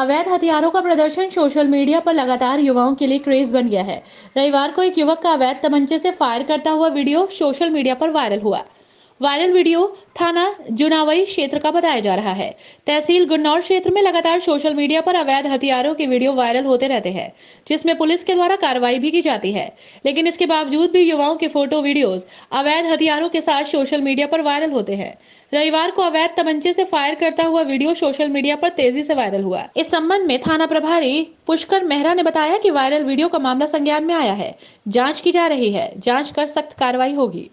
अवैध हथियारों का प्रदर्शन सोशल मीडिया पर लगातार युवाओं के लिए क्रेज बन गया है रविवार को एक युवक का अवैध तमंचे से फायर करता हुआ वीडियो सोशल मीडिया पर वायरल हुआ वायरल वीडियो थाना जुनावई क्षेत्र का बताया जा रहा है तहसील गुन्नौर क्षेत्र में लगातार सोशल मीडिया पर अवैध हथियारों के वीडियो वायरल होते रहते हैं जिसमें पुलिस के द्वारा कार्रवाई भी की जाती है लेकिन इसके बावजूद भी युवाओं के फोटो वीडियोस अवैध हथियारों के साथ सोशल मीडिया पर वायरल होते हैं रविवार को अवैध तमंचे से फायर करता हुआ वीडियो सोशल मीडिया पर तेजी से वायरल हुआ इस संबंध में थाना प्रभारी पुष्कर मेहरा ने बताया कि वायरल वीडियो का मामला संज्ञान में आया है जांच की जा रही है जांच कर सख्त कार्रवाई होगी